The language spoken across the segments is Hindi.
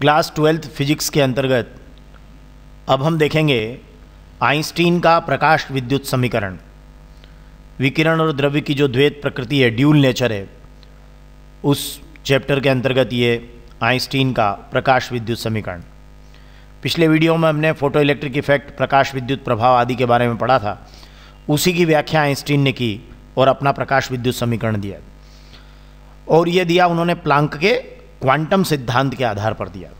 क्लास ट्वेल्थ फिजिक्स के अंतर्गत अब हम देखेंगे आइंस्टीन का प्रकाश विद्युत समीकरण विकिरण और द्रव्य की जो द्वैत प्रकृति है ड्यूल नेचर है उस चैप्टर के अंतर्गत ये आइंस्टीन का प्रकाश विद्युत समीकरण पिछले वीडियो में हमने फोटो इलेक्ट्रिक इफेक्ट प्रकाश विद्युत प्रभाव आदि के बारे में पढ़ा था उसी की व्याख्या आइंस्टीन ने की और अपना प्रकाश विद्युत समीकरण दिया और ये दिया उन्होंने प्लांक के क्वांटम सिद्धांत के आधार पर दिया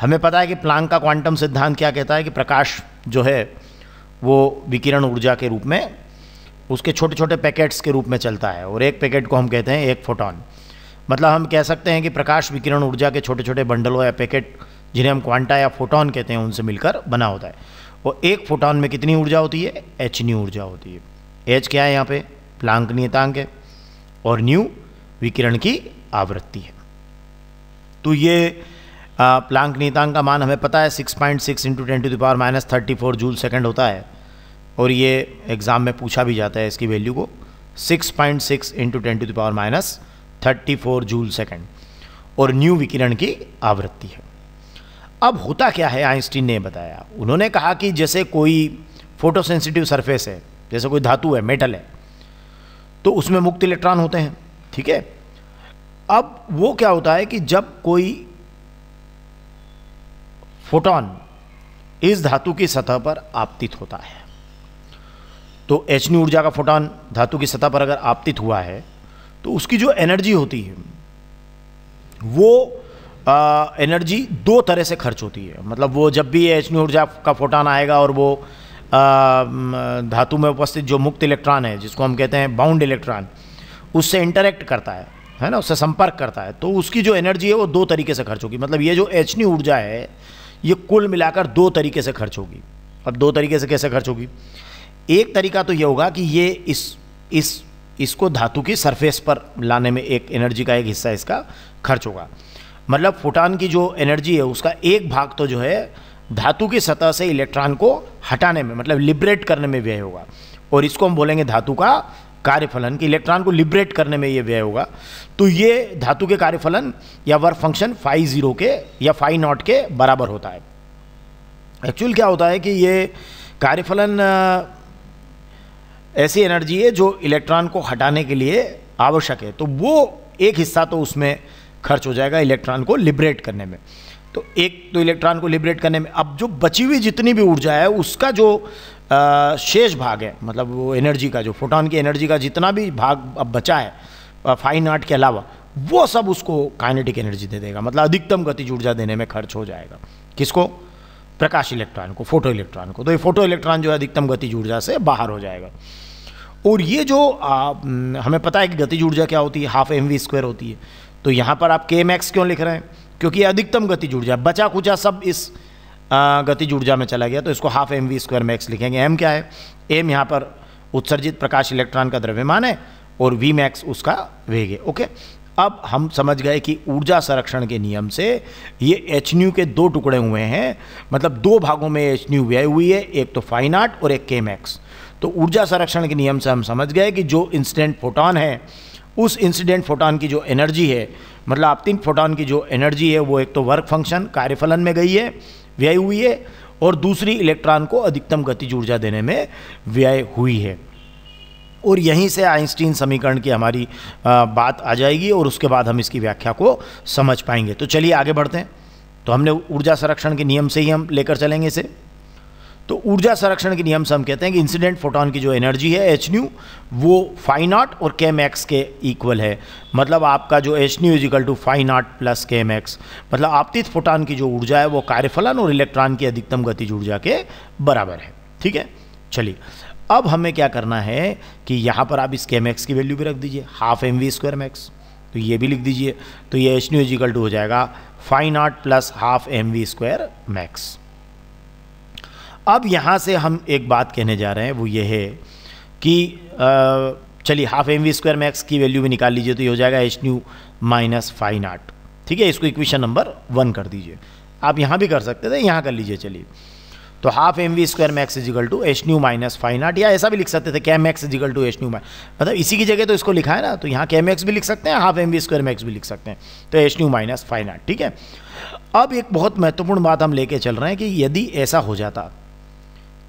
हमें पता है कि प्लांक का क्वांटम सिद्धांत क्या कहता है कि प्रकाश जो है वो विकिरण ऊर्जा के रूप में उसके छोटे छोटे पैकेट्स के रूप में चलता है और एक पैकेट को हम कहते हैं एक फोटोन मतलब हम कह सकते हैं कि प्रकाश विकिरण ऊर्जा के छोटे छोटे बंडलों या पैकेट जिन्हें हम क्वांटा या फोटोन कहते हैं उनसे मिलकर बना होता है और एक फोटोन में कितनी ऊर्जा होती है एच न्यू ऊर्जा होती है एच क्या है यहाँ पे प्लांक नियतांक है और न्यू विकिरण की आवृत्ति है तो ये प्लांक नीतांक का मान हमें पता है 6.6 point six into ten to the power minus thirty four joule second होता है और ये एग्ज़ाम में पूछा भी जाता है इसकी वैल्यू को 6.6 point six into ten to the power minus thirty four joule second और न्यू विकिरण की आवृत्ति है अब होता क्या है आइंस्टीन ने बताया उन्होंने कहा कि जैसे कोई सेंसिटिव सरफेस है जैसे कोई धातु है मेटल है तो उसमें मुक्त इलेक्ट्रॉन होते हैं ठीक है अब वो क्या होता है कि जब कोई फोटोन इस धातु की सतह पर आपतित होता है तो एचनी ऊर्जा का फोटोन धातु की सतह पर अगर आपतित हुआ है तो उसकी जो एनर्जी होती है वो आ, एनर्जी दो तरह से खर्च होती है मतलब वो जब भी एच ऊर्जा का फोटोन आएगा और वो आ, धातु में उपस्थित जो मुक्त इलेक्ट्रॉन है जिसको हम कहते हैं बाउंड इलेक्ट्रॉन उससे इंटरेक्ट करता है है ना उससे संपर्क करता है तो उसकी जो एनर्जी है वो दो तरीके से खर्च होगी मतलब ये जो एचनी ऊर्जा है ये कुल मिलाकर दो तरीके से खर्च होगी अब दो तरीके से कैसे खर्च होगी एक तरीका तो ये होगा कि ये इस इस इसको धातु की सरफेस पर लाने में एक एनर्जी का एक हिस्सा इसका खर्च होगा मतलब फोटान की जो एनर्जी है उसका एक भाग तो जो है धातु की सतह से इलेक्ट्रॉन को हटाने में मतलब लिबरेट करने में व्यय होगा और इसको हम बोलेंगे धातु का कार्यफलन कि इलेक्ट्रॉन को लिबरेट करने में ये व्यय होगा तो ये धातु के कार्यफलन या वर्क फंक्शन फाइव जीरो के या फाइव नॉट के बराबर होता है एक्चुअल क्या होता है कि ये कार्यफलन ऐसी एनर्जी है जो इलेक्ट्रॉन को हटाने के लिए आवश्यक है तो वो एक हिस्सा तो उसमें खर्च हो जाएगा इलेक्ट्रॉन को लिबरेट करने में तो एक तो इलेक्ट्रॉन को लिबरेट करने में अब जो बची हुई जितनी भी ऊर्जा है उसका जो शेष भाग है मतलब वो एनर्जी का जो फोटोन की एनर्जी का जितना भी भाग अब बचा है फाइन आर्ट के अलावा वो सब उसको काइनेटिक एनर्जी दे देगा मतलब अधिकतम गति ऊर्जा देने में खर्च हो जाएगा किसको प्रकाश इलेक्ट्रॉन को फोटो इलेक्ट्रॉन को तो ये फोटो इलेक्ट्रॉन जो है अधिकतम गति ऊर्जा से बाहर हो जाएगा और ये जो आ, हमें पता है कि गति ऊर्जा क्या होती है हाफ एम वी स्क्वायर होती है तो यहाँ पर आप के एम एक्स क्यों लिख रहे हैं क्योंकि अधिकतम गति ऊर्जा बचा कुचा सब इस गतिज ऊर्जा में चला गया तो इसको half M we square max लिखेंगे एम क्या है एम यहाँ पर उत्सर्जित प्रकाश इलेक्ट्रॉन का द्रव्यमान है और वी मैक्स उसका वेग है ओके अब हम समझ गए कि ऊर्जा संरक्षण के नियम से ये एच न्यू के दो टुकड़े हुए हैं मतलब दो भागों में एच न्यू व्यय हुई है एक तो फाइन आर्ट और एक के मैक्स तो ऊर्जा संरक्षण के नियम से हम समझ गए कि जो इंसिडेंट फोटॉन है उस इंसिडेंट फोटॉन की जो एनर्जी है मतलब आप तीन फोटोन की जो एनर्जी है वो एक तो वर्क फंक्शन कार्यफलन में गई है व्यय हुई है और दूसरी इलेक्ट्रॉन को अधिकतम गतिज ऊर्जा देने में व्यय हुई है और यहीं से आइंस्टीन समीकरण की हमारी बात आ जाएगी और उसके बाद हम इसकी व्याख्या को समझ पाएंगे तो चलिए आगे बढ़ते हैं तो हमने ऊर्जा संरक्षण के नियम से ही हम लेकर चलेंगे इसे तो ऊर्जा संरक्षण के नियम से हम कहते हैं कि इंसिडेंट फोटोन की जो एनर्जी है एच न्यू वो फाइन नॉट और के मैक्स के इक्वल है मतलब आपका जो H nu is equal to phi naught plus K max मतलब आपतित फोटोन की जो ऊर्जा है वो कार्यफलन और इलेक्ट्रॉन की अधिकतम गतिज ऊर्जा के बराबर है ठीक है चलिए अब हमें क्या करना है कि यहाँ पर आप इस के मैक्स की वैल्यू भी रख दीजिए half M we square max तो ये भी लिख दीजिए तो ये एच न्यू इजिकल टू हो जाएगा phi naught plus half M we square max अब यहाँ से हम एक बात कहने जा रहे हैं वो ये है कि चलिए half M we square max की वैल्यू भी निकाल लीजिए तो ये हो जाएगा H nu minus phi naught ठीक है इसको इक्वेशन नंबर वन कर दीजिए आप यहाँ भी कर सकते थे यहाँ कर लीजिए चलिए तो half M we square max is equal to H nu minus phi naught या ऐसा भी लिख सकते थे K max is equal to H nu मतलब इसी की जगह तो इसको लिखा है ना तो यहाँ कैम मैक्स भी लिख सकते हैं half M we square max भी लिख सकते हैं तो H nu minus phi naught ठीक है अब एक बहुत महत्वपूर्ण बात हम लेके चल रहे हैं कि यदि ऐसा हो जाता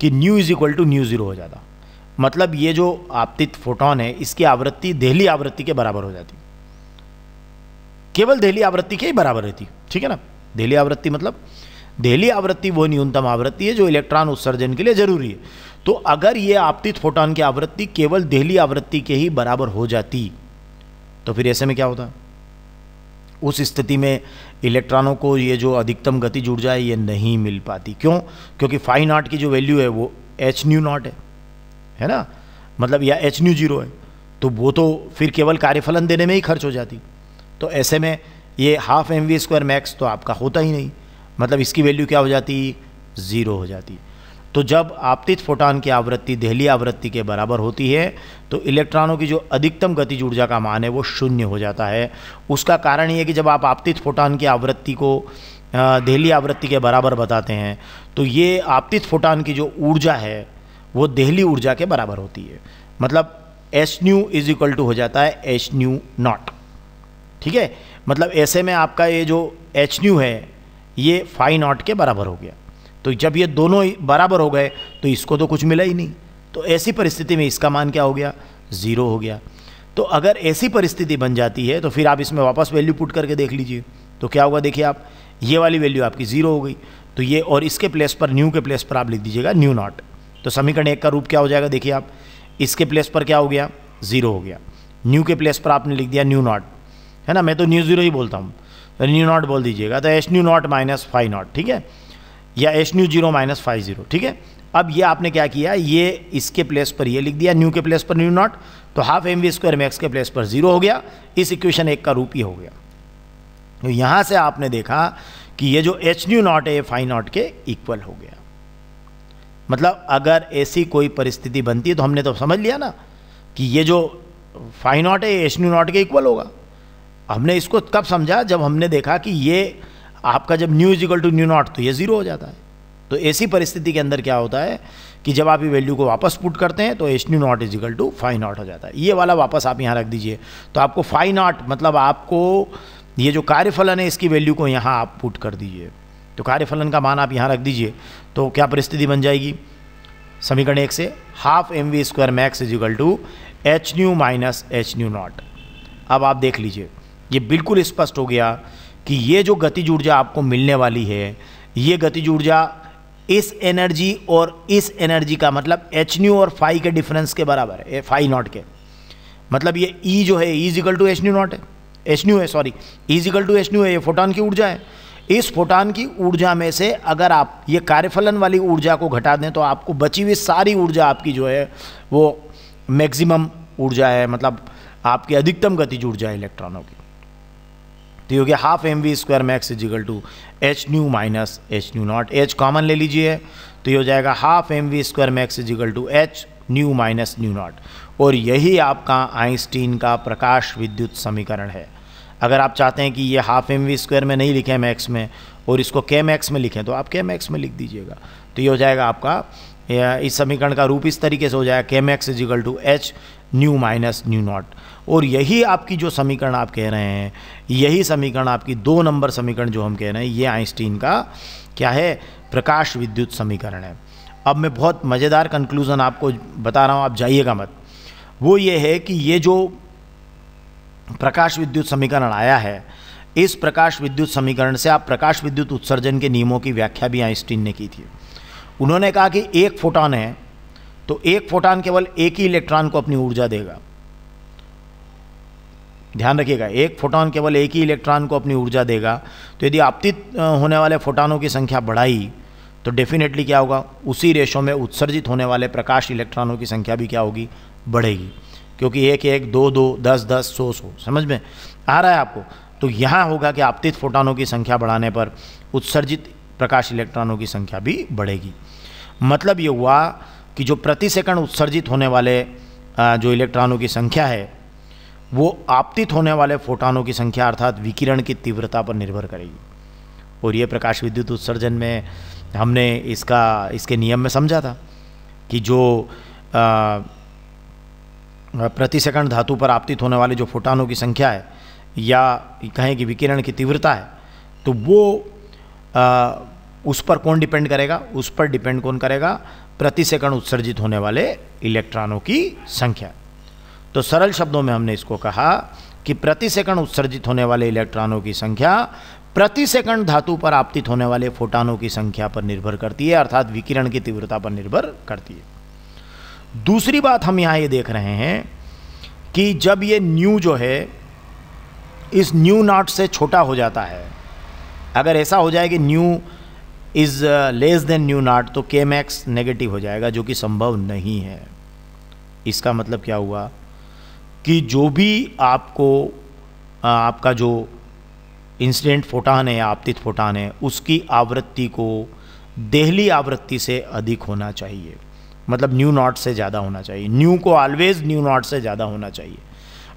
कि nu is equal to nu zero हो जाता मतलब ये जो आपतित फोटोन है इसकी आवृत्ति दहली आवृत्ति के बराबर हो जाती केवल दहली आवृत्ति के ही बराबर रहती ठीक है ना दहली आवृत्ति मतलब दहली आवृत्ति वो न्यूनतम आवृत्ति है जो इलेक्ट्रॉन उत्सर्जन के लिए जरूरी है तो अगर ये आपतित फोटोन की आवृत्ति केवल दहली आवृत्ति के ही बराबर हो जाती तो फिर ऐसे में क्या होता है उस स्थिति में इलेक्ट्रॉनों को ये जो अधिकतम गति जुड़ जाए ये नहीं मिल पाती क्यों क्योंकि फाइन नॉट की जो वैल्यू है वो एच न्यू नॉट है है ना मतलब या एच न्यू जीरो है तो वो तो फिर केवल कार्यफलन देने में ही खर्च हो जाती तो ऐसे में ये half M we square max तो आपका होता ही नहीं मतलब इसकी वैल्यू क्या हो जाती ज़ीरो हो जाती तो जब आपतित फोटान की आवृत्ति दहली आवृत्ति के बराबर होती है तो इलेक्ट्रॉनों की जो अधिकतम गतिज ऊर्जा का मान है वो शून्य हो जाता है उसका कारण ये कि जब आप आपतित फोटान की आवृत्ति को दहली आवृत्ति के बराबर बताते हैं तो ये आपतित फोटान की जो ऊर्जा है वो दहली ऊर्जा के बराबर होती है मतलब S nu is equal to हो जाता है एच न्यू नॉट ठीक है मतलब ऐसे में आपका ये जो एच न्यू है ये फाइव नॉट के बराबर हो गया तो जब ये दोनों बराबर हो गए तो इसको तो कुछ मिला ही नहीं तो ऐसी परिस्थिति में इसका मान क्या हो गया ज़ीरो हो गया तो अगर ऐसी परिस्थिति बन जाती है तो फिर आप इसमें वापस वैल्यू पुट करके देख लीजिए तो क्या होगा देखिए आप ये वाली वैल्यू आपकी ज़ीरो हो गई तो ये और इसके प्लेस पर न्यू के प्लेस पर आप लिख दीजिएगा न्यू नॉट तो समीकरण एक का रूप क्या हो जाएगा देखिए आप इसके प्लेस पर क्या हो गया ज़ीरो हो गया न्यू के प्लेस पर आपने लिख दिया न्यू नॉट है ना मैं तो न्यू ज़ीरो ही बोलता हूँ तो न्यू नॉट बोल दीजिएगा तो S nu naught minus phi naught ठीक है या H nu zero minus phi zero ठीक है अब ये आपने क्या किया ये इसके प्लेस पर ये लिख दिया न्यू के प्लेस पर न्यू नॉट तो half M we square max के प्लेस पर जीरो हो गया इस इक्वेशन एक का रूप ही हो गया तो यहाँ से आपने देखा कि ये जो एच न्यू नॉट है ये फाइव नॉट के इक्वल हो गया मतलब अगर ऐसी कोई परिस्थिति बनती है तो हमने तो समझ लिया ना कि ये जो फाइव नॉट है एच न्यू नॉट के इक्वल होगा हमने इसको कब समझा जब हमने देखा कि ये आपका जब nu is equal to nu naught तो ये ज़ीरो हो जाता है तो ऐसी परिस्थिति के अंदर क्या होता है कि जब आप ये वैल्यू को वापस पुट करते हैं तो H nu naught is to phi naught हो जाता है ये वाला वापस आप यहाँ रख दीजिए तो आपको फाइव नॉट मतलब आपको ये जो कार्यफलन है इसकी वैल्यू को यहाँ आप पुट कर दीजिए तो कार्यफलन का मान आप यहाँ रख दीजिए तो क्या परिस्थिति बन जाएगी समीकरण एक से half M we square max is equal to H nu minus h nu naught अब आप देख लीजिए ये बिल्कुल स्पष्ट हो गया कि ये जो गतिज ऊर्जा आपको मिलने वाली है ये गतिज ऊर्जा इस एनर्जी और इस एनर्जी का मतलब एच न्यू और फाई के डिफरेंस के बराबर है फाई नॉट के मतलब ये ई e जो है is equal to H nu naught है एच न्यू है sorry is equal to H nu है ये फोटोन की ऊर्जा है इस फोटान की ऊर्जा में से अगर आप ये कार्यफलन वाली ऊर्जा को घटा दें तो आपको बची हुई सारी ऊर्जा आपकी जो है वो मैक्सिमम ऊर्जा है मतलब आपकी अधिकतम गतिज ऊर्जा है इलेक्ट्रॉनों की तो हो गया half M we square max is equal to H nu minus h nu naught h common ले लीजिए तो ये हो जाएगा half M we square max is equal to H nu minus nu naught और यही आपका आइंस्टीन का प्रकाश विद्युत समीकरण है अगर आप चाहते हैं कि ये हाफ एम वी स्क्वायर में नहीं लिखें मैक्स में और इसको के मैक्स में लिखें तो आप के मैक्स में लिख दीजिएगा तो ये हो जाएगा आपका इस समीकरण का रूप इस तरीके से हो जाएगा K max is equal to H nu minus nu naught और यही आपकी जो समीकरण आप कह रहे हैं यही समीकरण आपकी दो नंबर समीकरण जो हम कह रहे हैं ये आइंस्टीन का क्या है प्रकाश विद्युत समीकरण है अब मैं बहुत मज़ेदार कंक्लूज़न आपको बता रहा हूँ आप जाइएगा मत वो ये है कि ये जो प्रकाश विद्युत समीकरण आया है इस प्रकाश विद्युत समीकरण से आप प्रकाश विद्युत उत्सर्जन के नियमों की व्याख्या भी आइंस्टीन ने की थी उन्होंने कहा कि एक फोटान है तो एक फोटान केवल एक ही इलेक्ट्रॉन को अपनी ऊर्जा देगा ध्यान रखिएगा एक फोटोन केवल एक ही इलेक्ट्रॉन को अपनी ऊर्जा देगा तो यदि आपतित होने वाले फोटानों की संख्या बढ़ाई तो डेफिनेटली क्या होगा उसी रेशो में उत्सर्जित होने वाले प्रकाश इलेक्ट्रॉनों की संख्या भी क्या होगी बढ़ेगी क्योंकि एक एक दो दो दस दस सौ सौ समझ में आ रहा है आपको तो यहाँ होगा कि आपतित फोटानों की संख्या बढ़ाने पर उत्सर्जित प्रकाश इलेक्ट्रॉनों की संख्या भी बढ़ेगी मतलब ये हुआ कि जो प्रति सेकंड उत्सर्जित होने वाले जो इलेक्ट्रॉनों की संख्या है वो आपतित होने वाले फोटानों की संख्या अर्थात विकिरण की तीव्रता पर निर्भर करेगी और ये प्रकाश विद्युत उत्सर्जन में हमने इसका इसके नियम में समझा था कि जो प्रति सेकंड धातु पर आपतित होने वाले जो फोटानों की संख्या है या कहें कि विकिरण की तीव्रता है तो वो आ, उस पर कौन डिपेंड करेगा उस पर डिपेंड कौन करेगा प्रति सेकंड उत्सर्जित होने वाले इलेक्ट्रॉनों की संख्या तो सरल शब्दों में हमने इसको कहा कि प्रति सेकंड उत्सर्जित होने वाले इलेक्ट्रॉनों की संख्या प्रति सेकंड धातु पर आपतित होने वाले फोटानों की संख्या पर निर्भर करती है अर्थात विकिरण की तीव्रता पर निर्भर करती है दूसरी बात हम यहाँ ये देख रहे हैं कि जब ये न्यू जो है इस न्यू नॉट से छोटा हो जाता है अगर ऐसा हो जाए कि nu is less than nu naught तो के मैक्स नेगेटिव हो जाएगा जो कि संभव नहीं है इसका मतलब क्या हुआ कि जो भी आपको आपका जो इंसिडेंट फोटान है आपतित फोटान है उसकी आवृत्ति को देहली आवृत्ति से अधिक होना चाहिए मतलब न्यू नॉट से ज़्यादा होना चाहिए न्यू को ऑलवेज न्यू नॉट से ज़्यादा होना चाहिए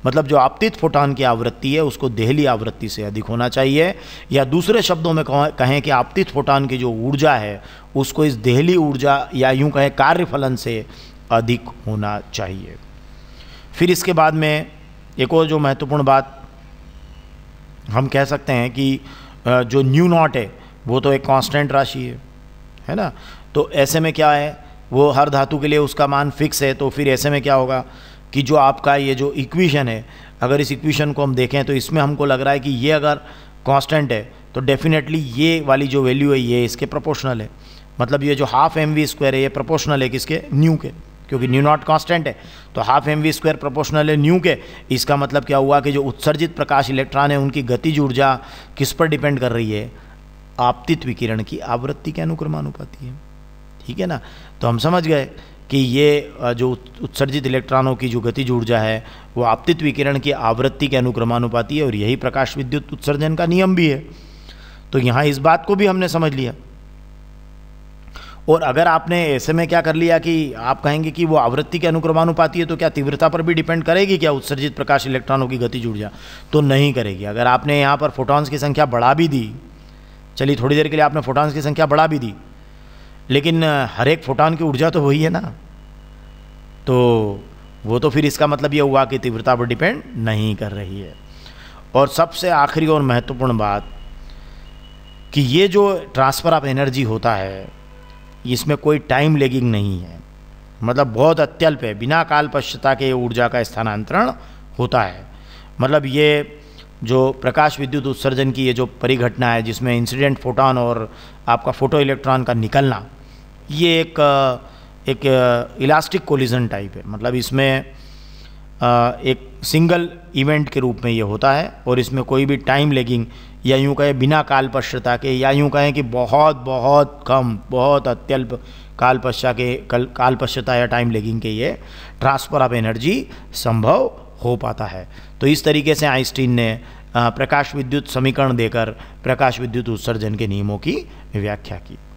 मतलब जो आपतित फोटान की आवृत्ति है उसको देहली आवृत्ति से अधिक होना चाहिए या दूसरे शब्दों में कहें कि आपतित फोटान की जो ऊर्जा है उसको इस देहली ऊर्जा या यूं कहें कार्यफलन से अधिक होना चाहिए फिर इसके बाद में एक और जो महत्वपूर्ण बात हम कह सकते हैं कि जो न्यू नॉट है वो तो एक कांस्टेंट राशि है है ना तो ऐसे में क्या है वो हर धातु के लिए उसका मान फिक्स है तो फिर ऐसे में क्या होगा कि जो आपका ये जो इक्वेशन है अगर इस इक्वेशन को हम देखें तो इसमें हमको लग रहा है कि ये अगर कांस्टेंट है तो डेफिनेटली ये वाली जो वैल्यू है ये इसके प्रोपोर्शनल है मतलब ये जो हाफ एम वी स्क्वायर है ये प्रोपोर्शनल है किसके न्यू के क्योंकि न्यू नॉट कांस्टेंट है तो half M we square proportional है न्यू के इसका मतलब क्या हुआ कि जो उत्सर्जित प्रकाश इलेक्ट्रॉन है उनकी गतिज ऊर्जा किस पर डिपेंड कर रही है आपतित विकिरण की आवृत्ति के अनुक्रमानुपाती है ठीक है ना तो हम समझ गए कि ये जो उत्सर्जित इलेक्ट्रॉनों की जो गतिज ऊर्जा है वो आपतित विकिरण की आवृत्ति के अनुक्रमानुपाती है और यही प्रकाश विद्युत उत्सर्जन का नियम भी है तो यहाँ इस बात को भी हमने समझ लिया और अगर आपने ऐसे में क्या कर लिया कि आप कहेंगे कि वो आवृत्ति के अनुक्रमानुपाती है तो क्या तीव्रता पर भी डिपेंड करेगी क्या उत्सर्जित प्रकाश इलेक्ट्रॉनों की गति जुड़ ऊर्जा तो नहीं करेगी अगर आपने यहाँ पर फोटॉन्स की संख्या बढ़ा भी दी चलिए थोड़ी देर के लिए आपने फोटॉन्स की संख्या बढ़ा भी दी लेकिन हर एक फोटॉन की ऊर्जा तो वही है ना तो वो तो फिर इसका मतलब ये हुआ कि तीव्रता पर डिपेंड नहीं कर रही है और सबसे आखिरी और महत्वपूर्ण बात कि ये जो ट्रांसफ़र ऑफ एनर्जी होता है इसमें कोई टाइम लेगिंग नहीं है मतलब बहुत अत्यल्प है बिना काल पश्चता के ऊर्जा का स्थानांतरण होता है मतलब ये जो प्रकाश विद्युत उत्सर्जन की ये जो परिघटना है जिसमें इंसिडेंट फोटॉन और आपका फोटो इलेक्ट्रॉन का निकलना ये एक एक इलास्टिक कोलिजन टाइप है मतलब इसमें एक सिंगल इवेंट के रूप में ये होता है और इसमें कोई भी टाइम लेगिंग या यूँ कहें बिना कालपश्यता के या यूँ कहें कि बहुत बहुत कम बहुत अत्यल्प कालपश्या के कल कालपश्यता या टाइम लेगिंग के ये ट्रांसफ़र ऑफ एनर्जी संभव हो पाता है तो इस तरीके से आइंस्टीन ने प्रकाश विद्युत समीकरण देकर प्रकाश विद्युत उत्सर्जन के नियमों की व्याख्या की